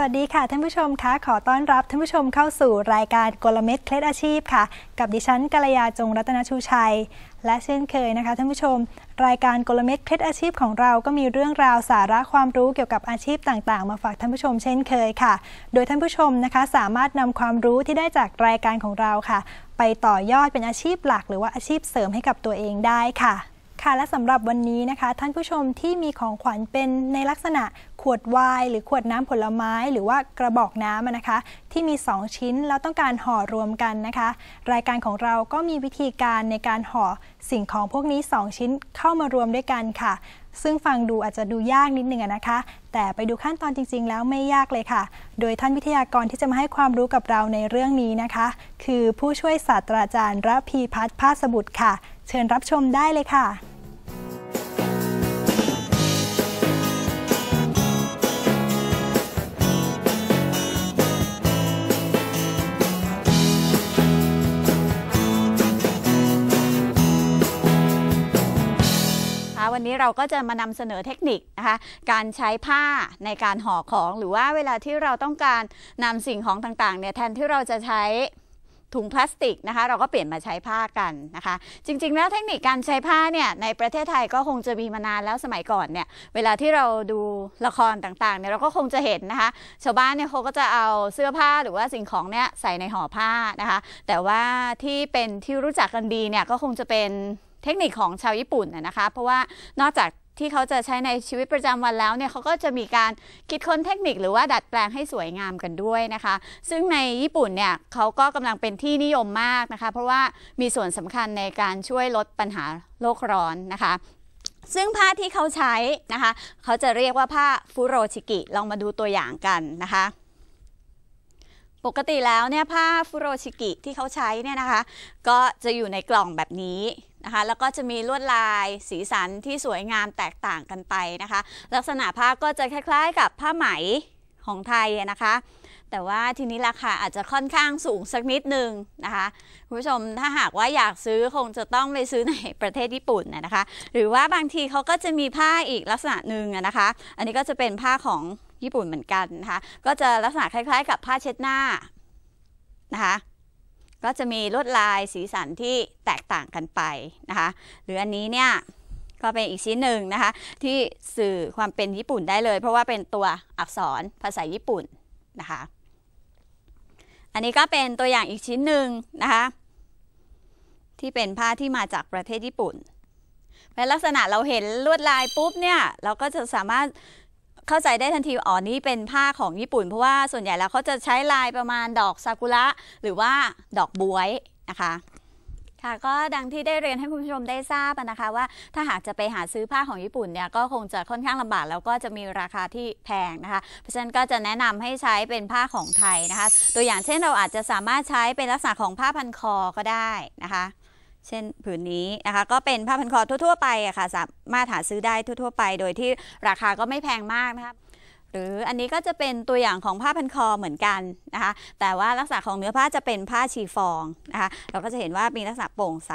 วัสดีค่ะ ท่านผู้ชมคะ ขอต้อนรับท่านผู้ชมเข้าสู่รายการกลเม็ดเคล็ดอาชีพค่ะ กับดิฉันกัลยาจงรัตนชูชัย และเช่นเคยนะคะท่านผู้ชม รายการกลเม็ดเคล็ดอาชีพของเราก็มีเรื่องราวสาระความรู้เกี่ยวกับอาชีพต่างๆ มาฝากท่านผู้ชม เช่นเคยค่ะ โดยท่านผู้ชมนะคะสามารถนำความรู้ที่ได้จากรายการของเราค่ะ ไปต่อยอดเป็นอาชีพหลัก หรือว่าอาชีพเสริมให้กับตัวเองได้ค่ะค่ะและสำหรับวันนี้นะคะ ท่านผู้ชมที่มีของขวัญเป็นในลักษณะ ขวดวายหรือขวดน้ำผลไม้หรือว่ากระบอกน้ำนะคะ ที่มี 2 ชิ้นแล้วต้องการห่อรวมกันนะคะ รายการของเราก็มีวิธีการในการห่อสิ่งของพวกนี้ 2 ชิ้นเข้ามารวมด้วยกันค่ะ ซึ่งฟังดูอาจจะดูยากนิดนึงนะคะ แต่ไปดูขั้นตอนจริง ๆ แล้วไม่ยากเลยค่ะ โดยท่านวิทยากรที่จะมาให้ความรู้กับเราในเรื่องนี้นะคะ คือผู้ช่วยศาสตราจารย์ระพีพัฒน์ภาสบุตรค่ะ เชิญรับชมได้เลยค่ะวันนี้เราก็จะมานำเสนอเทคนิคนะคะการใช้ผ้าในการห่อของ หรือว่าเวลาที่เราต้องการนำสิ่งของต่างๆเนี่ยแทนที่เราจะใช้ถุงพลาสติกนะคะ เราก็เปลี่ยนมาใช้ผ้ากันนะคะ จริงๆแล้วเทคนิคการใช้ผ้าเนี่ยในประเทศไทยก็คงจะมีมานานแล้วสมัยก่อนเนี่ยเวลาที่เราดูละครต่างๆเนี่ยเราก็คงจะเห็นนะคะชาวบ้านเนี่ยเขาก็จะเอาเสื้อผ้าหรือว่าสิ่งของเนี่ยใส่ในห่อผ้านะคะ แต่ว่าที่เป็นที่รู้จักกันดีเนี่ยก็คงจะเป็นเทคนิคของชาวญี่ปุ่นนะคะ เพราะว่านอกจากที่เขาจะใช้ในชีวิตประจำวันแล้วเนี่ยเขาก็จะมีการคิดค้นเทคนิคหรือว่าดัดแปลงให้สวยงามกันด้วยนะคะ ซึ่งในญี่ปุ่นเนี่ยเขาก็กำลังเป็นที่นิยมมากนะคะ เพราะว่ามีส่วนสำคัญในการช่วยลดปัญหาโลกร้อนนะคะ ซึ่งผ้าที่เขาใช้นะคะ เขาจะเรียกว่าผ้าฟูโรชิกิ ลองมาดูตัวอย่างกันนะคะ ปกติแล้วเนี่ยผ้าฟูโรชิกิที่เขาใช้เนี่ยนะคะ ก็จะอยู่ในกล่องแบบนี้นะคะแล้วก็จะมีลวดลายสีสันที่สวยงามแตกต่างกันไปนะคะ ลักษณะผ้าก็จะคล้าย ๆกับผ้าไหมของไทยนะคะ แต่ว่าทีนี้ราคาอาจจะค่อนข้างสูงสักนิดนึงนะคะคุณผู้ชมถ้าหากว่าอยากซื้อคงจะต้องไปซื้อในประเทศญี่ปุ่นนะคะ หรือว่าบางทีเขาก็จะมีผ้าอีกลักษณะหนึ่งนะคะ อันนี้ก็จะเป็นผ้าของญี่ปุ่นเหมือนกันนะคะก็จะลักษณะคล้ายๆกับผ้าเช็ดหน้านะคะก็จะมีลวดลายสีสันที่แตกต่างกันไปนะคะ หรืออันนี้เนี่ยก็เป็นอีกชิ้นหนึ่งนะคะที่สื่อความเป็นญี่ปุ่นได้เลยเพราะว่าเป็นตัวอักษรภาษาญี่ปุ่นนะคะ อันนี้ก็เป็นตัวอย่างอีกชิ้นหนึ่งนะคะที่เป็นผ้าที่มาจากประเทศญี่ปุ่นเป็นลักษณะเราเห็นลวดลายปุ๊บเนี่ยเราก็จะสามารถเข้าใจได้ทันที อ๋อนี่เป็นผ้าของญี่ปุ่น เพราะว่าส่วนใหญ่แล้วเขาจะใช้ลายประมาณดอกซากุระหรือว่า ดอกบวยนะคะ ค่ะก็ดังที่ได้เรียนให้คุณผู้ชมได้ทราบนะคะว่า ถ้าหากจะไปหาซื้อผ้าของญี่ปุ่นเนี่ยก็คงจะค่อนข้างลำบากแล้วก็จะมีราคาที่แพงนะคะเพราะฉะนั้นก็จะแนะนำให้ใช้เป็นผ้าของไทยนะคะ ตัวอย่างเช่นเราอาจจะสามารถใช้เป็นลักษณะของผ้าพันคอก็ได้นะคะเช่นผืนนี้นะคะก็เป็นผ้าพันคอทั่ว ๆ ไปอะค่ะสามารถหาซื้อได้ทั่ว ๆ ไป โดยที่ราคาก็ไม่แพงมากนะคะหรืออันนี้ก็จะเป็นตัวอย่างของผ้าพันคอเหมือนกันนะคะแต่ว่าลักษณะของเนื้อผ้าจะเป็นผ้าชีฟองนะคะเราก็จะเห็นว่ามีลักษณะโปร่งใส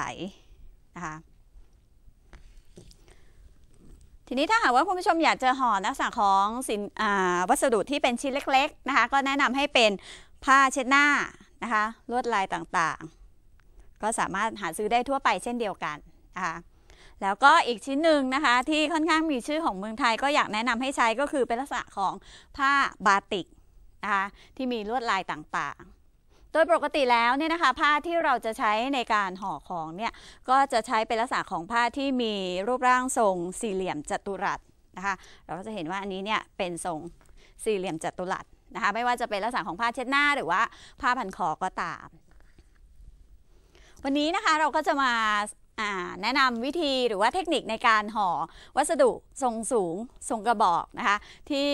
นะคะทีนี้ถ้าหากว่าคุณผู้ชมอยากจะห่อลักษณะของสินวัสดุที่เป็นชิ้นเล็กๆนะคะก็แนะนำให้เป็นผ้าเช็ดหน้านะคะลวดลายต่างๆก็สามารถหาซื้อได้ทั่วไปเช่นเดียวกันนะคะ แล้วก็อีกชิ้นหนึ่งนะคะ ที่ค่อนข้างมีชื่อของเมืองไทย ก็อยากแนะนำให้ใช้ก็คือเป็นลักษณะของผ้าบาติกนะคะที่มีลวดลายต่างๆ โดยปกติแล้วเนี่ยนะคะผ้าที่เราจะใช้ในการห่อของเนี่ยก็จะใช้เป็นลักษณะของผ้าที่มีรูปร่างทรงสี่เหลี่ยมจัตุรัสนะคะเราก็จะเห็นว่าอันนี้เนี่ยเป็นทรงสี่เหลี่ยมจัตุรัสนะคะไม่ว่าจะเป็นลักษณะของผ้าเช็ดหน้า หรือว่าผ้าพันคอก็ตามวันนี้นะคะเราก็จะมาแนะนำวิธีหรือว่าเทคนิคในการห่อวัสดุทรงสูงทรงกระบอกนะคะที่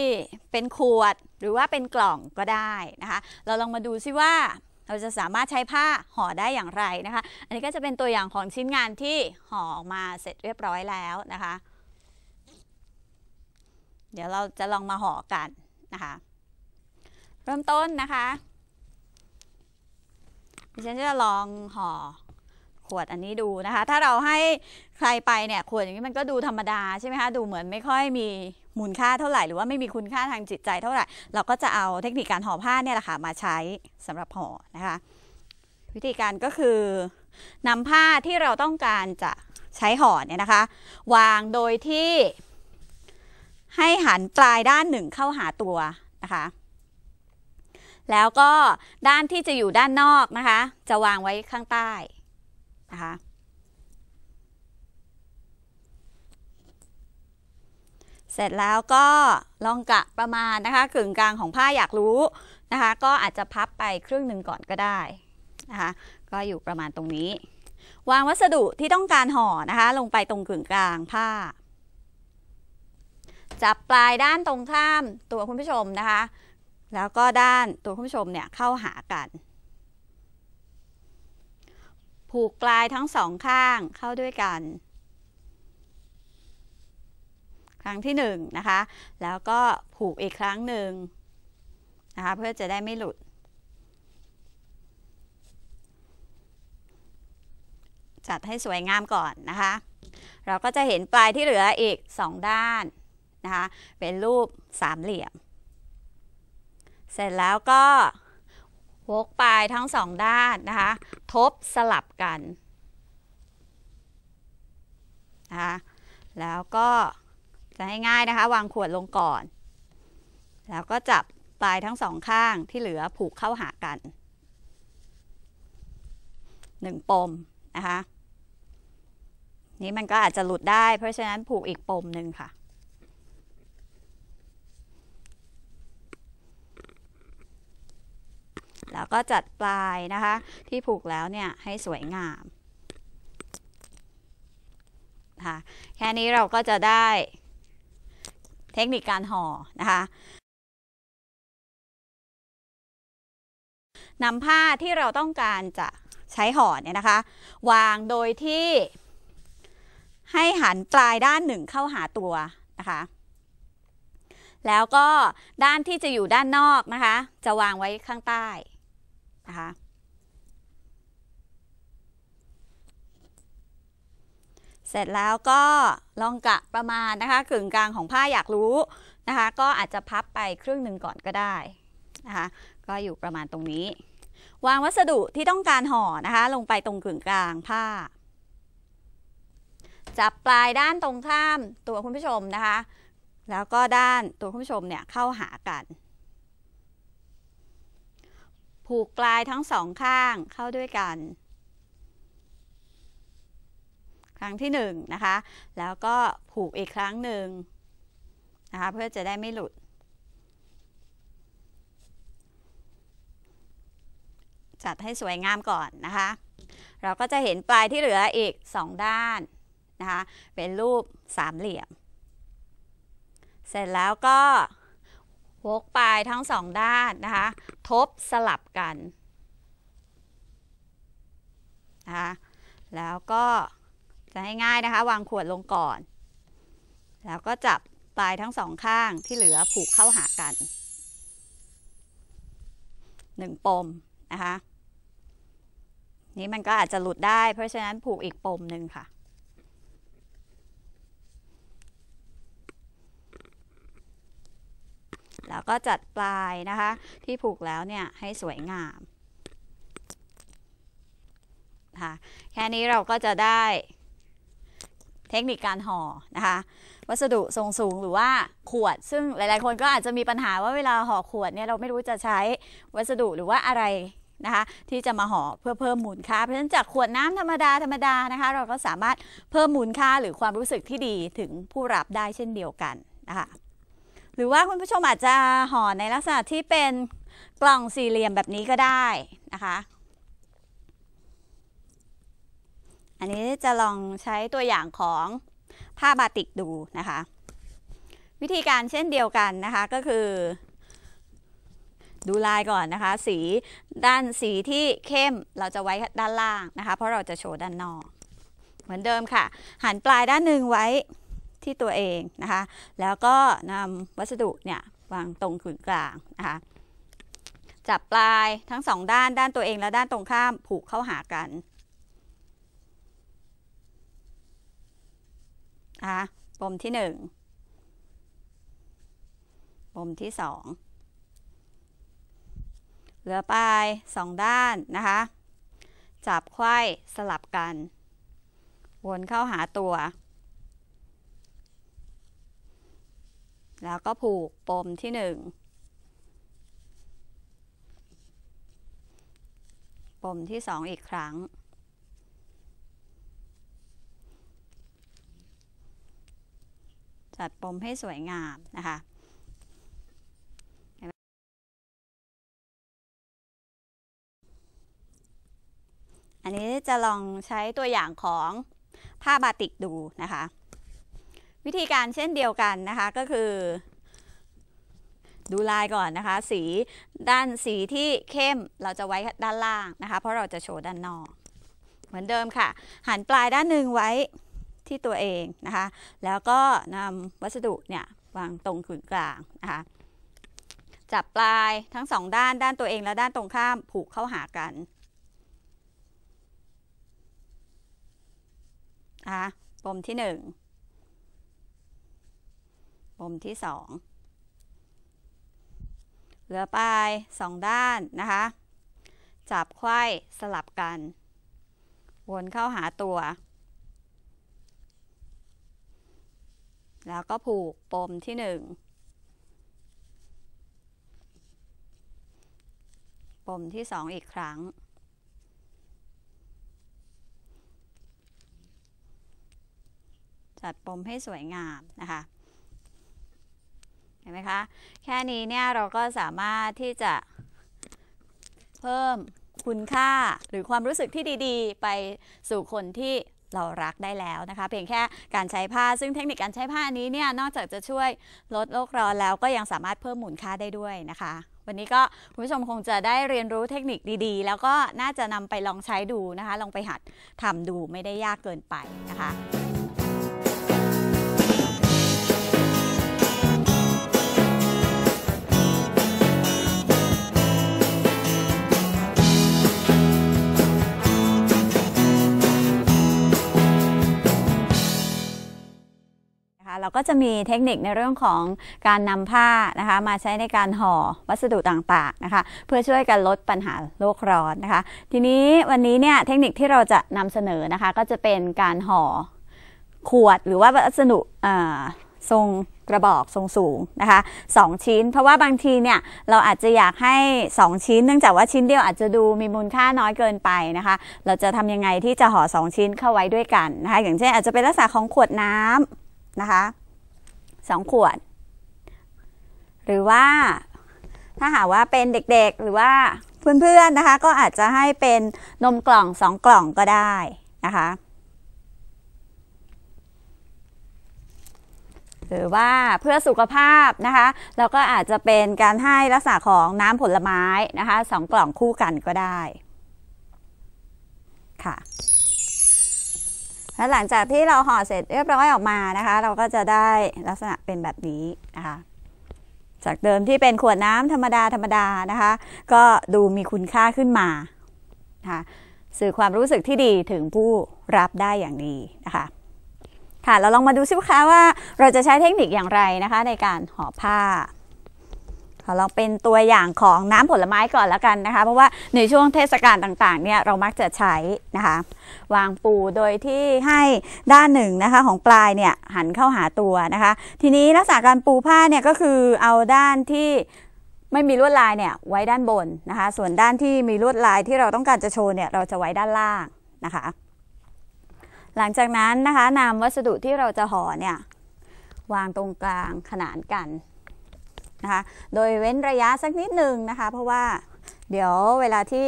เป็นขวดหรือว่าเป็นกล่องก็ได้นะคะ เราลองมาดูซิว่า เราจะสามารถใช้ผ้าห่อได้อย่างไรนะคะ อันนี้ก็จะเป็นตัวอย่างของชิ้นงานที่ห่อออกมาเสร็จเรียบร้อยแล้วนะคะ เดี๋ยวเราจะลองมาห่อกันนะคะ เริ่มต้นนะคะดิฉันจะลองห่อขวดอันนี้ดูนะคะ ถ้าเราให้ใครไปเนี่ยขวดอย่างนี้มันก็ดูธรรมดาใช่ไหมคะ ดูเหมือนไม่ค่อยมี มูลค่าเท่าไหร่หรือว่าไม่มีคุณค่าทางจิตใจเท่าไหร่ เราก็จะเอาเทคนิคการห่อผ้าเนี่ยแหละค่ะ มาใช้สำหรับห่อนะคะ วิธีการก็คือ นำผ้าที่เราต้องการจะใช้ห่อเนี่ยนะคะ วางโดยที่ ให้หันปลายด้านหนึ่งเข้าหาตัวนะคะแล้วก็ด้านที่จะอยู่ด้านนอกนะคะจะวางไว้ข้างใต้นะคะเสร็จแล้วก็ลองกะประมาณนะคะ ขึงกลางของผ้าอยากรู้ นะคะ ก็อาจจะพับไปครึ่งหนึ่งก่อนก็ได้นะคะก็อยู่ประมาณตรงนี้ วางวัสดุที่ต้องการห่อนะคะ ลงไปตรงขึงกลางผ้าจับปลายด้านตรงข้ามตัวคุณผู้ชมนะคะแล้วก็ด้านตัวผู้ชมเนี่ยเข้าหากัน ผูกปลายทั้งสองข้างเข้าด้วยกัน ครั้งที่หนึ่งนะคะ แล้วก็ผูกอีกครั้งหนึ่งนะคะเพื่อจะได้ไม่หลุด จัดให้สวยงามก่อนนะคะ เราก็จะเห็นปลายที่เหลืออีกสองด้านนะคะเป็นรูปสามเหลี่ยมเสร็จแล้วก็วกปลายทั้งสองด้านนะคะ ทบสลับกันนะคะแล้วก็จะให้ง่ายนะคะ วางขวดลงก่อน แล้วก็จับปลายทั้งสองข้างที่เหลือผูกเข้าหากัน หนึ่งปมนะคะนี้มันก็อาจจะหลุดได้ เพราะฉะนั้นผูกอีกปมหนึ่งค่ะแล้วก็จัดปลาย นะคะที่ผูกแล้วเนี่ยให้สวยงามค่ะแค่นี้เราก็จะได้ เทคนิคการห่อนะคะนำผ้าที่เราต้องการจะใช้ห่อเนี่ย นะคะ วางโดยที่ ให้หันปลายด้านหนึ่งเข้าหาตัวนะคะ แล้วก็ด้านที่จะอยู่ด้านนอกนะคะ จะวางไว้ข้างใต้นะคะเสร็จแล้วก็ลองกะประมาณนะคะกึ่งกลางของผ้าอยากรู้นะคะก็อาจจะพับไปครึ่งหนึ่งก่อนก็ได้นะคะก็อยู่ประมาณตรงนี้ วางวัสดุที่ต้องการห่อนะคะลงไปตรงกึ่งกลางผ้าจับปลายด้านตรงข้ามตัวคุณผู้ชมนะคะแล้วก็ด้านตัวคุณผู้ชมเนี่ยเข้าหากันผูกปลายทั้งสองข้างเข้าด้วยกัน ครั้งที่หนึ่งนะคะ แล้วก็ผูกอีกครั้งหนึ่งนะคะเพื่อจะได้ไม่หลุด จัดให้สวยงามก่อน นะคะ เราก็จะเห็นปลายที่เหลืออีก 2 ด้านนะคะเป็นรูปสามเหลี่ยม เสร็จแล้วก็วกปลายทั้งสองด้านนะคะทบสลับกันนะคะแล้วก็จะให้ง่ายนะคะ วางขวดลงก่อน แล้วก็จับปลายทั้งสองข้างที่เหลือผูกเข้าหากัน หนึ่งปมนะคะ นี้มันก็อาจจะหลุดได้ เพราะฉะนั้นผูกอีกปมหนึ่งค่ะแล้วก็จัดปลายนะคะ ที่ผูกแล้วเนี่ยให้สวยงามค่ะแค่นี้เราก็จะได้เทคนิคการห่อนะคะวัสดุทรงสูงหรือว่าขวด ซึ่งหลายๆคนก็อาจจะมีปัญหาว่าเวลาห่อขวดเนี่ยเราไม่รู้จะใช้วัสดุหรือว่าอะไรนะคะ ที่จะมาห่อเพื่อเพิ่มมูลค่าเพราะฉะนั้นจากขวดน้ำธรรมดาธรรมดานะคะ เราก็สามารถเพิ่มมูลค่าหรือความรู้สึกที่ดีถึงผู้รับได้เช่นเดียวกันนะคะหรือว่าคุณผู้ชมอาจจะห่อในลักษณะที่เป็นกล่องสี่เหลี่ยมแบบนี้ก็ได้นะคะอันนี้จะลองใช้ตัวอย่างของผ้าบาติกดูนะคะ วิธีการเช่นเดียวกันนะคะก็คือ ดูลายก่อนนะคะ สีด้านสีที่เข้มเราจะไว้ด้านล่างนะคะเพราะเราจะโชว์ด้านนอก เหมือนเดิมค่ะ หันปลายด้านหนึ่งไว้ที่ตัวเองนะคะ แล้วก็นำวัสดุเนี่ยวางตรงกึ่กลางนะคะ จับปลายทั้งสองด้านด้านตัวเองและด้านตรงข้าม ผูกเข้าหากันนะคะปมที่หนึ่งปมที่สองเหลือปลายสองด้านนะคะ จับไขว้สลับกัน วนเข้าหาตัวแล้วก็ผูกปมที่1ปมที่2อีกครั้ง จัดปมให้สวยงามนะคะ อันนี้จะลองใช้ตัวอย่างของผ้าบาติกดูนะคะวิธีการเช่นเดียวกันนะคะก็คือ ดูลายก่อนนะคะ สีด้านสีที่เข้มเราจะไว้ด้านล่างนะคะ เพราะเราจะโชว์ด้านนอก เหมือนเดิมค่ะหันปลายด้านหนึ่งไว้ที่ตัวเองนะคะแล้วก็นำวัสดุเนี่ยวางตรงกึงกลางนะคะจับปลายทั้งสองด้านด้านตัวเอง และด้านตรงข้ามผูกเข้าหากันอ่ะปมที่หนึ่งปมที่สอง เหลือปลายสองด้านนะคะ จับไขว้สลับกัน วนเข้าหาตัว แล้วก็ผูกปมที่หนึ่ง ปมที่สองอีกครั้ง จัดปมให้สวยงามนะคะเห็นไหมคะ แค่นี้เนี่ยเราก็สามารถที่จะเพิ่มคุณค่าหรือความรู้สึกที่ดีๆ ไปสู่คนที่เรารักได้แล้วนะคะเพียงแค่การใช้ผ้าซึ่งเทคนิคการใช้ผ้านี้เนี่ยนอกจากจะช่วยลดโลกร้อนแล้วก็ยังสามารถเพิ่มมูลค่าได้ด้วยนะคะ วันนี้ก็คุณผู้ชมคงจะได้เรียนรู้เทคนิคดี ๆ แล้วก็น่าจะนำไปลองใช้ดูนะคะลองไปหัดทำดูไม่ได้ยากเกินไปนะคะเราก็จะมีเทคนิคในเรื่องของการนำผ้านะคะมาใช้ในการห่อวัสดุต่างๆนะคะเพื่อช่วยกันลดปัญหาโลกร้อนนะคะ ทีนี้วันนี้เนี่ยเทคนิคที่เราจะนำเสนอนะคะก็จะเป็นการห่อขวดหรือว่าวัสดุทรงกระบอกทรงสูงนะคะงชิ้น เพราะว่าบางทีเนี่ยเราอาจจะอยากให้ 2 ชิ้นเนื่องจากว่าชิ้นเดียวอาจจะดูมีมูลค่าน้อยเกินไปนะคะเราจะทำยังไงที่จะห่อ2 ชิ้นเข้าไว้ด้วยกันนะคะอย่างเช่นอาจจะเป็นลักษณะของขวดน้ำนะคะสองขวดหรือว่าถ้าหากว่าเป็นเด็กๆหรือว่าเพื่อนๆ นะคะ ก็อาจจะให้เป็นนมกล่องสองกล่องก็ได้นะคะหรือว่าเพื่อสุขภาพนะคะ เราก็อาจจะเป็นการให้ลักษณะของน้ำผลไม้นะคะสองกล่องคู่กันก็ได้ ค่ะแล้วหลังจากที่เราห่อเสร็จเรียบร้อยออกมานะคะเราก็จะได้ลักษณะเป็นแบบนี้นะคะจากเดิมที่เป็นขวดน้ำธรรมดาธรรมดานะคะก็ดูมีคุณค่าขึ้นมาะคะสื่อความรู้สึกที่ดีถึงผู้รับได้อย่างดีนะคะค่ะเราลองมาดูซิคะว่าเราจะใช้เทคนิคอย่างไรนะคะ ในการห่อผ้าขอลองเป็นตัวอย่างของน้ำผลไม้ก่อนแล้วกันนะคะ เพราะว่าในช่วงเทศกาลต่างๆเนี่ยเรามักจะใช้นะคะวางปูโดยที่ให้ด้านหนึ่งนะคะของปลายเนี่ยหันเข้าหาตัวนะคะทีนี้ลักษณะการปูผ้าเนี่ยก็คือเอาด้านที่ไม่มีลวดลายเนี่ยไว้ด้านบนนะคะส่วนด้านที่มีลวดลายที่เราต้องการจะโชว์เนี่ยเราจะไว้ด้านล่างนะคะ หลังจากนั้นนะคะนำวัสดุที่เราจะห่อเนี่ยวางตรงกลางขนานกันนะคะโดยเว้นระยะสักนิดหนึ่งนะคะ เพราะว่าเดี๋ยวเวลาที่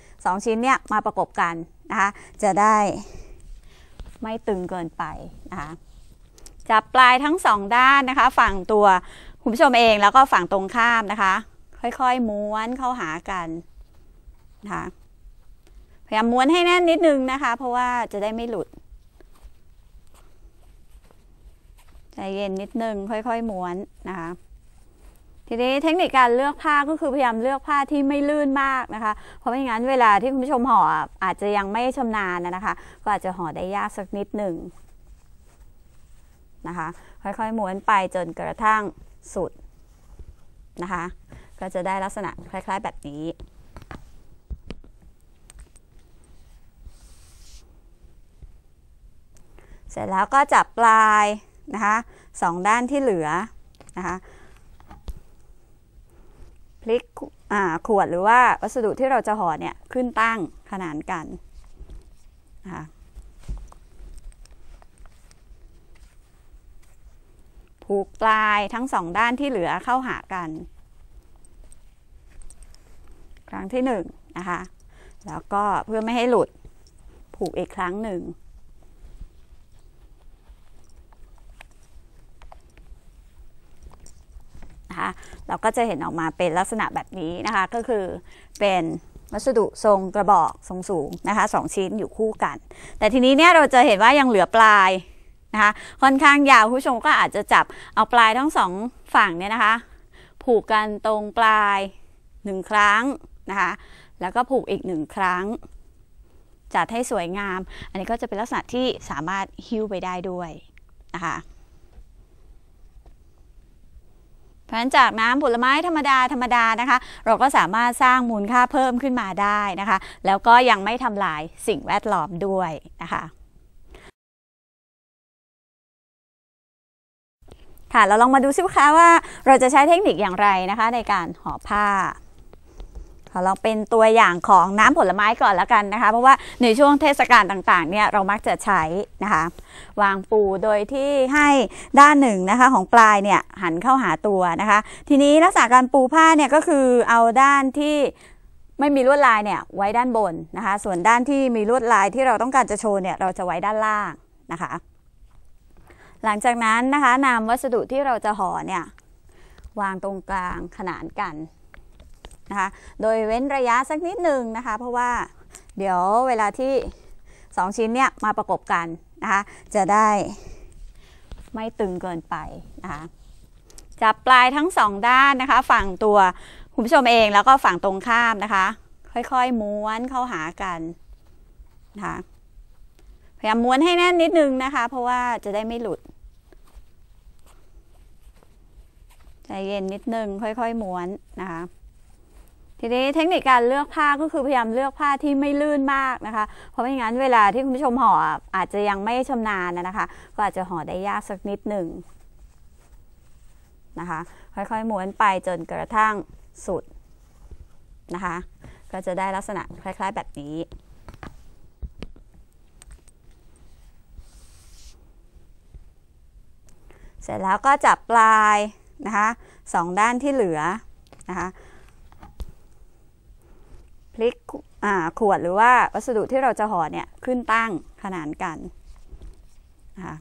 2 ชิ้นเนี่ยมาประกบกันนะคะ จะได้ไม่ตึงเกินไปนะคะจับปลายทั้งสองด้านนะคะ ฝั่งตัวคุณผู้ชมเองแล้วก็ฝั่งตรงข้ามนะคะ ค่อยๆ ม้วนเข้าหากันนะคะพยายามม้วนให้แน่นนิดนึงนะคะ เพราะว่าจะได้ไม่หลุดใจเย็นนิดนึงค่อยๆม้วนนะคะทีนี้เทคนิคการเลือกผ้าก็คือพยายามเลือกผ้าที่ไม่ลื่นมากนะคะ เพราะไม่งั้นเวลาที่คุณผู้ชมห่ออาจจะยังไม่ชำนาญนะคะ ก็อาจจะห่อได้ยากสักนิดหนึ่งนะคะ ค่อยๆม้วนไปจนกระทั่งสุดนะคะก็จะได้ลักษณะคล้าย ๆ แบบนี้ เสร็จแล้วก็จับปลายนะคะสองด้านที่เหลือนะคะพลิกขวดหรือว่า วัสดุที่เราจะห่อเนี่ย ขึ้นตั้งขนานกันค่ะผูกปลายทั้งสองด้านที่เหลือเข้าหากัน ครั้งที่หนึ่งนะคะแล้วก็เพื่อไม่ให้หลุดผูกอีกครั้งหนึ่งคะเราก็จะเห็นออกมาเป็นลักษณะแบบนี้นะคะก็คือเป็นวัสดุทรงกระบอกทรงสูงนะคะสองชิ้นอยู่คู่กัน แต่ทีนี้เนี่ยเราจะเห็นว่ายังเหลือปลายนะคะค่อนข้างยาวผู้ชมก็อาจจะจับ เอาปลายทั้งสองฝั่งเนี่ยนะคะ ผูกกันตรงปลายหนึ่งครั้งนะคะแล้วก็ผูกอีกหนึ่งครั้ง จัดให้สวยงาม อันนี้ก็จะเป็นลักษณะที่สามารถหิ้วไปได้ด้วยนะคะพราะฉะนั้นจากน้ำผลไม้ธรรมดาธรรมดานะคะ เราก็สามารถสร้างมูลค่าเพิ่มขึ้นมาได้นะคะ แล้วก็ยังไม่ทำลายสิ่งแวดล้อมด้วยนะคะ ค่ะเราลองมาดูซิว่าเราจะใช้เทคนิคอย่างไรนะคะในการห่อผ้าขอลองเป็นตัวอย่างของน้ำผลไม้ก่อนแล้วกันนะคะ เพราะว่าในช่วงเทศกาลต่าง ๆเนี่ยเรามักจะใช้นะคะวางปูโดยที่ให้ด้านหนึ่งนะคะของปลายเนี่ยหันเข้าหาตัวนะคะ ทีนี้ลักษณะการปูผ้าเนี่ยก็คือเอาด้านที่ไม่มีลวดลายเนี่ยไว้ด้านบนนะคะส่วนด้านที่มีลวดลายที่เราต้องการจะโชว์เนี่ยเราจะไว้ด้านล่างนะคะ หลังจากนั้นนะคะนำวัสดุที่เราจะห่อเนี่ยวางตรงกลางขนานกันนะคะโดยเว้นระยะสักนิดหนึ่งนะคะ เพราะว่าเดี๋ยวเวลาที่2ชิ้นเนี่ยมาประกบกันนะคะ จะได้ไม่ตึงเกินไปนะคะจับปลายทั้งสองด้านนะคะ ฝั่งตัวคุณผู้ชมเองแล้วก็ฝั่งตรงข้ามนะคะ ค่อย ๆม้วนเข้าหากันนะคะพยายามม้วนให้แน่นนิดนึงนะคะ เพราะว่าจะได้ไม่หลุด ใจเย็นนิดนึงค่อย ๆม้วนนะคะทีนี้เทคนิคการเลือกผ้าก็คือพยายามเลือกผ้าที่ไม่ลื่นมากนะคะ เพราะไม่งั้นเวลาที่คุณผู้ชมห่ออาจจะยังไม่ชำนาญนะคะ ก็อาจจะห่อ ได้ยากสักนิดหนึ่งนะคะค่อยๆม้วนไปจนกระทั่งสุดนะคะก็จะได้ลักษณะคล้าย ๆแบบนี้ เสร็จแล้วก็จับปลายนะคะสองด้านที่เหลือนะคะพลิกขวดหรือว่าวัสดุที่เราจะห่อเนี่ย ขึ้นตั้งขนานกันค่ะ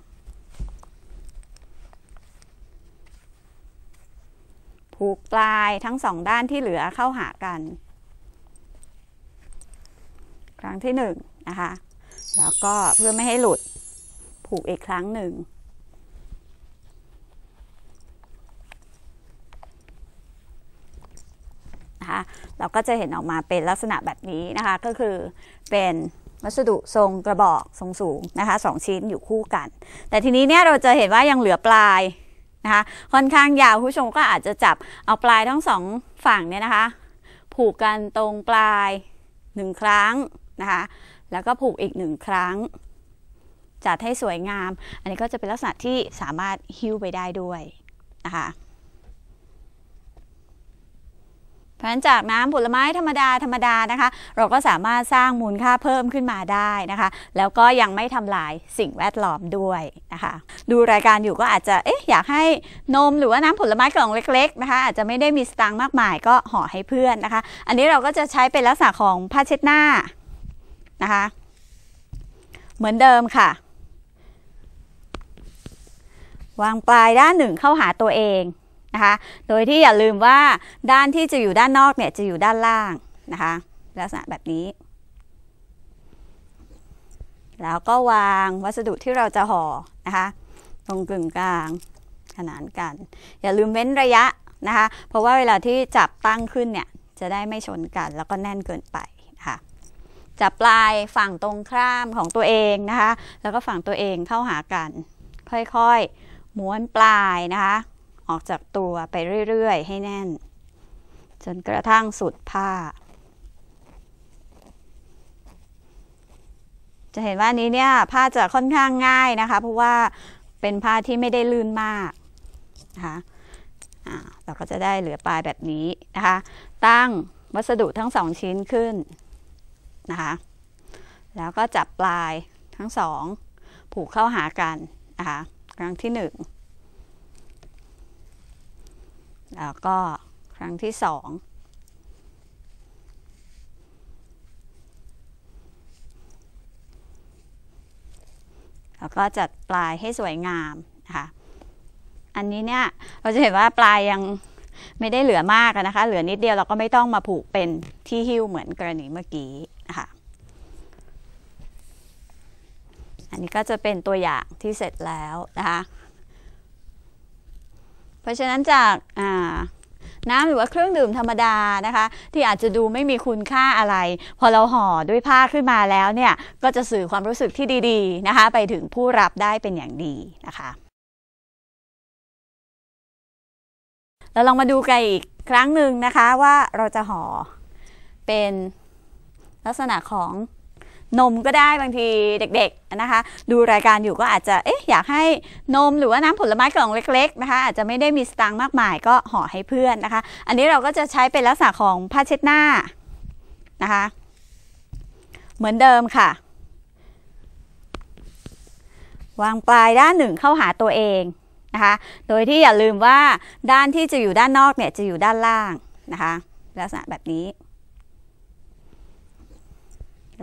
ผูกปลายทั้งสองด้านที่เหลือเข้าหากัน ครั้งที่หนึ่งนะคะ แล้วก็เพื่อไม่ให้หลุดผูกอีกครั้งหนึ่งเราก็จะเห็นออกมาเป็นลักษณะแบบนี้นะคะ ก็คือเป็นวัสดุทรงกระบอกทรงสูงนะคะสองชิ้นอยู่คู่กัน แต่ทีนี้เนี่ยเราจะเห็นว่ายังเหลือปลายนะคะ ค่อนข้างยาวผู้ชมก็อาจจะจับเอาปลายทั้งสองฝั่งเนี่ยนะคะ ผูกกันตรงปลายหนึ่งครั้งนะคะแล้วก็ผูกอีกหนึ่งครั้งจัดให้สวยงาม อันนี้ก็จะเป็นลักษณะที่สามารถหิ้วไปได้ด้วยนะคะเพราะฉะนั้นจากน้ำผลไม้ธรรมดาธรรมดานะคะเราก็สามารถสร้างมูลค่าเพิ่มขึ้นมาได้นะคะแล้วก็ยังไม่ทำลายสิ่งแวดล้อมด้วยนะคะดูรายการอยู่ก็อาจจะเอ๊ะอยากให้นมหรือว่าน้ำผลไม้กล่องเล็กๆนะคะอาจจะไม่ได้มีสตางค์มากมายก็ห่อให้เพื่อนนะคะอันนี้เราก็จะใช้เป็นลักษณะของผ้าเช็ดหน้านะคะเหมือนเดิมค่ะวางปลายด้านหนึ่งเข้าหาตัวเองะคะโดยที่อย่าลืมว่าด้านที่จะอยู่ด้านนอกเนี่ยจะอยู่ด้านล่างนะคะ ลักษณะแบบนี้แล้วก็วางวัสดุที่เราจะห่อนะคะตรงกึ่งกลางขนานกัน อย่าลืมเว้นระยะนะคะ เพราะว่าเวลาที่จับตั้งขึ้นเนี่ย จะได้ไม่ชนกันแล้วก็แน่นเกินไปนะคะจับปลายฝั่งตรงข้ามของตัวเองนะคะ แล้วก็ฝั่งตัวเองเข้าหากันค่อยๆ ม้วนปลายนะคะออกจากตัวไปเรื่อย ๆ ให้แน่น จนกระทั่งสุดผ้า จะเห็นว่านี้เนี่ยผ้าจะค่อนข้างง่ายนะคะ เพราะว่าเป็นผ้าที่ไม่ได้ลื่นมากนะคะเราก็จะได้เหลือปลายแบบนี้ นะคะ ตั้งวัสดุทั้งสองชิ้นขึ้นนะคะแล้วก็จับปลายทั้งสองผูกเข้าหากันนะคะครั้งที่หนึ่งแล้วก็ครั้งที่สองแล้วก็จัดปลายให้สวยงามนะคะอันนี้เนี่ยเราจะเห็นว่าปลายยังไม่ได้เหลือมากนะคะ เหลือนิดเดียวเราก็ไม่ต้องมาผูกเป็นที่หิ้วเหมือนกรณีเมื่อกี้นะคะอันนี้ก็จะเป็นตัวอย่างที่เสร็จแล้วนะคะเพราะฉะนั้นจากน้ำหรือว่าเครื่องดื่มธรรมดานะคะ ที่อาจจะดูไม่มีคุณค่าอะไร พอเราห่อด้วยผ้าขึ้นมาแล้ว เนี่ยก็จะสื่อความรู้สึกที่ดีๆนะคะ ไปถึงผู้รับได้เป็นอย่างดีนะคะเราลองมาดูกันอีกครั้งหนึ่งนะคะว่าเราจะห่อเป็นลักษณะของนมก็ได้บางทีเด็กๆนะคะดูรายการอยู่ก็อาจจะเอ๊ะอยากให้นมหรือว่าน้ำผลไม้กล่องเล็กๆนะคะอาจจะไม่ได้มีสตางค์มากมายก็ห่อให้เพื่อนนะคะอันนี้เราก็จะใช้เป็นลักษณะของผ้าเช็ดหน้านะคะเหมือนเดิมค่ะ วางปลายด้านหนึ่งเข้าหาตัวเองนะคะโดยที่อย่าลืมว่าด้านที่จะอยู่ด้านนอกเนี่ยจะอยู่ด้านล่างนะคะลักษณะแบบนี้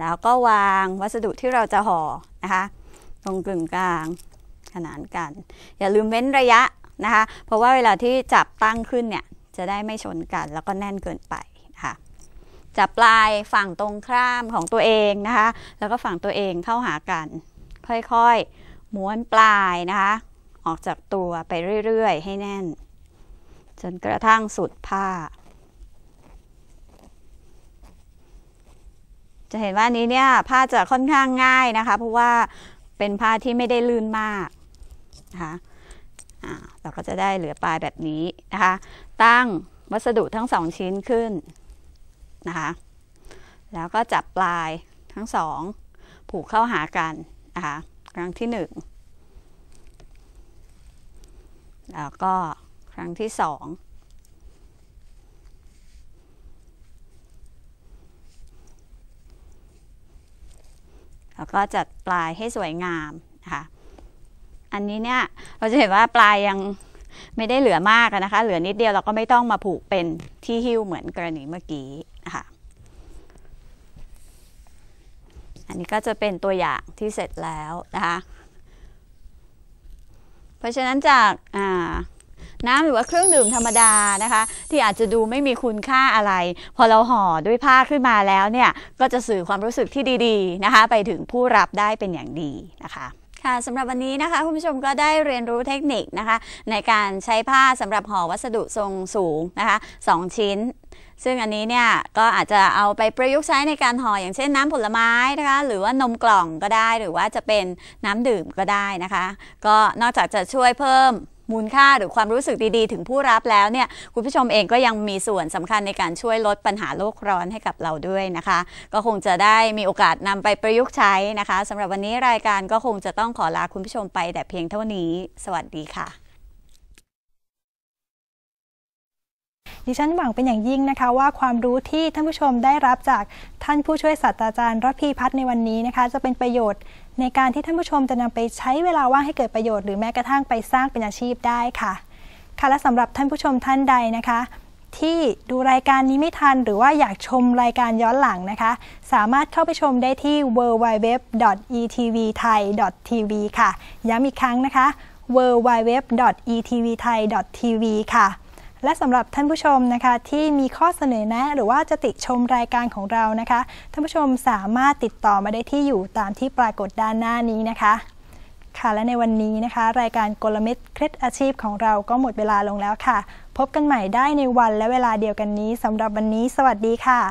แล้วก็วางวัสดุที่เราจะห่อนะคะตรงกึ่งกลางขนานกัน อย่าลืมเว้นระยะนะคะเพราะว่าเวลาที่จับตั้งขึ้นเนี่ยจะได้ไม่ชนกันแล้วก็แน่นเกินไปนะคะจับปลายฝั่งตรงข้ามของตัวเองนะคะแล้วก็ฝั่งตัวเองเข้าหากัน ค่อยๆหม้วนปลายนะคะออกจากตัวไปเรื่อยๆให้แน่น จนกระทั่งสุดผ้าจะเห็นว่านี้เนี่ยผ้าจะค่อนข้างง่ายนะคะเพราะว่าเป็นผ้าที่ไม่ได้ลื่นมากนะคะเราก็จะได้เหลือปลายแบบนี้นะคะตั้งวัสดุทั้งสองชิ้นขึ้นนะคะแล้วก็จับปลายทั้งสองผูกเข้าหากันนะคะครั้งที่หนึ่งแล้วก็ครั้งที่สองแล้วก็จัดปลายให้สวยงามนะคะอันนี้เนี่ยเราจะเห็นว่าปลายยังไม่ได้เหลือมากนะคะ เหลือนิดเดียวเราก็ไม่ต้องมาผูกเป็นที่หิ้วเหมือนกรณีเมื่อกี้นะคะอันนี้ก็จะเป็นตัวอย่างที่เสร็จแล้วนะคะ เพราะฉะนั้นจากาน้ำหรือว่าเครื่องดื่มธรรมดานะคะ ที่อาจจะดูไม่มีคุณค่าอะไร พอเราห่อด้วยผ้าขึ้นมาแล้วเนี่ยก็จะสื่อความรู้สึกที่ดีๆนะคะไปถึงผู้รับได้เป็นอย่างดีนะคะค่ะสำหรับวันนี้นะคะคุณผู้ชมก็ได้เรียนรู้เทคนิคนะคะ ในการใช้ผ้าสำหรับห่อวัสดุทรงสูงนะคะงชิ้น ซึ่งอันนี้เนี่ยก็อาจจะเอาไปประยุกต์ใช้ในการห่ออย่างเช่นน้ำผลไม้นะคะ หรือว่านมกล่องก็ได้หรือว่าจะเป็นน้ำดื่มก็ได้นะคะ ก็นอกจากจะช่วยเพิ่มมูลค่าหรือความรู้สึกดีๆ ถึงผู้รับแล้วเนี่ย คุณผู้ชมเองก็ยังมีส่วนสำคัญในการช่วยลดปัญหาโลกร้อนให้กับเราด้วยนะคะ ก็คงจะได้มีโอกาสนำไปประยุกต์ใช้นะคะ สำหรับวันนี้รายการก็คงจะต้องขอลาคุณผู้ชมไปแต่เพียงเท่านี้ สวัสดีค่ะดิฉันหวังเป็นอย่างยิ่งนะคะว่าความรู้ที่ท่านผู้ชมได้รับจากท่านผู้ช่วยศาสตราจารย์รัพีพัฒน์ในวันนี้นะคะ จะเป็นประโยชน์ในการที่ท่านผู้ชมจะนำไปใช้เวลาว่างให้เกิดประโยชน์หรือแม้กระทั่งไปสร้างเป็นอาชีพได้ค่ะค่ะ และสำหรับท่านผู้ชมท่านใดนะคะ ที่ดูรายการนี้ไม่ทัน หรือว่าอยากชมรายการย้อนหลังนะคะ สามารถเข้าไปชมได้ที่ www.etvthai.tv ค่ะย้ำอีกครั้งนะคะ www.etvthai.tv ค่ะและสำหรับท่านผู้ชมนะคะ ที่มีข้อเสนอแนะ หรือว่าจะติชมรายการของเรานะคะ ท่านผู้ชมสามารถติดต่อมาได้ที่อยู่ตามที่ปรากฏด้านหน้านี้นะคะ ค่ะและในวันนี้นะคะ รายการกลเม็ดเคล็ดอาชีพของเราก็หมดเวลาลงแล้วค่ะ พบกันใหม่ได้ในวันและเวลาเดียวกันนี้สำหรับวันนี้ สวัสดีค่ะ